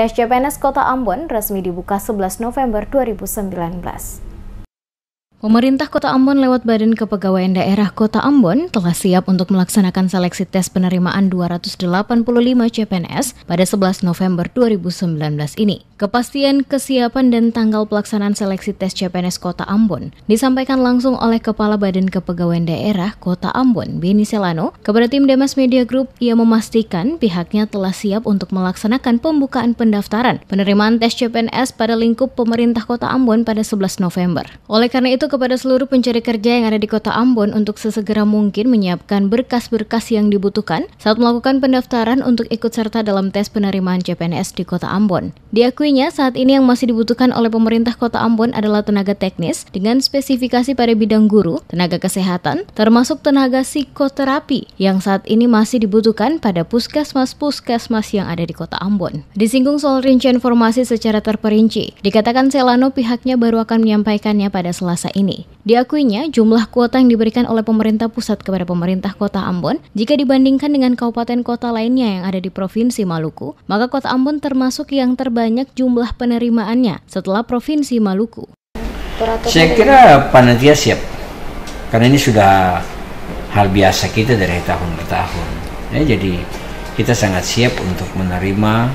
Tes CPNS Kota Ambon resmi dibuka 11 November 2019. Pemerintah Kota Ambon lewat Badan Kepegawaian Daerah Kota Ambon telah siap untuk melaksanakan seleksi tes penerimaan 285 CPNS pada 11 November 2019 ini. Kepastian kesiapan dan tanggal pelaksanaan seleksi tes CPNS Kota Ambon disampaikan langsung oleh Kepala Badan Kepegawaian Daerah Kota Ambon, Beni Selano, kepada tim Demas Media Group. Ia memastikan pihaknya telah siap untuk melaksanakan pembukaan pendaftaran penerimaan tes CPNS pada lingkup pemerintah Kota Ambon pada 11 November. Oleh karena itu, kepada seluruh pencari kerja yang ada di Kota Ambon untuk sesegera mungkin menyiapkan berkas-berkas yang dibutuhkan saat melakukan pendaftaran untuk ikut serta dalam tes penerimaan CPNS di Kota Ambon. Diakui Tentunya saat ini yang masih dibutuhkan oleh pemerintah Kota Ambon adalah tenaga teknis dengan spesifikasi pada bidang guru, tenaga kesehatan, termasuk tenaga psikoterapi yang saat ini masih dibutuhkan pada puskesmas-puskesmas yang ada di Kota Ambon. Disinggung soal rinci informasi secara terperinci, dikatakan Selano pihaknya baru akan menyampaikannya pada Selasa ini. Diakuinya, jumlah kuota yang diberikan oleh pemerintah pusat kepada pemerintah kota Ambon jika dibandingkan dengan kabupaten kota lainnya yang ada di Provinsi Maluku, maka kota Ambon termasuk yang terbanyak jumlah penerimaannya setelah Provinsi Maluku. Saya kira panitia siap, karena ini sudah hal biasa kita dari tahun ke tahun. Ya, jadi kita sangat siap untuk menerima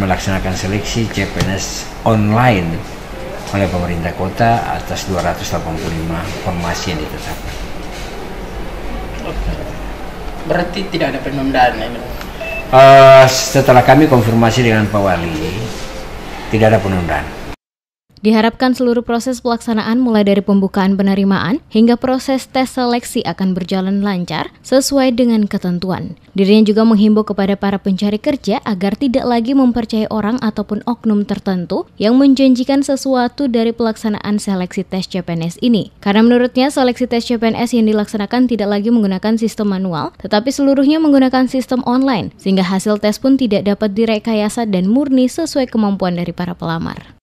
melaksanakan seleksi CPNS online oleh pemerintah kota atas 285 formasi yang ditetapkan. Berarti tidak ada penundaan ya? Uh, setelah kami konfirmasi dengan Pak Wali, tidak ada penundaan. Diharapkan seluruh proses pelaksanaan mulai dari pembukaan penerimaan hingga proses tes seleksi akan berjalan lancar sesuai dengan ketentuan. Dirinya juga menghimbau kepada para pencari kerja agar tidak lagi mempercayai orang ataupun oknum tertentu yang menjanjikan sesuatu dari pelaksanaan seleksi tes CPNS ini. Karena menurutnya seleksi tes CPNS yang dilaksanakan tidak lagi menggunakan sistem manual, tetapi seluruhnya menggunakan sistem online, sehingga hasil tes pun tidak dapat direkayasa dan murni sesuai kemampuan dari para pelamar.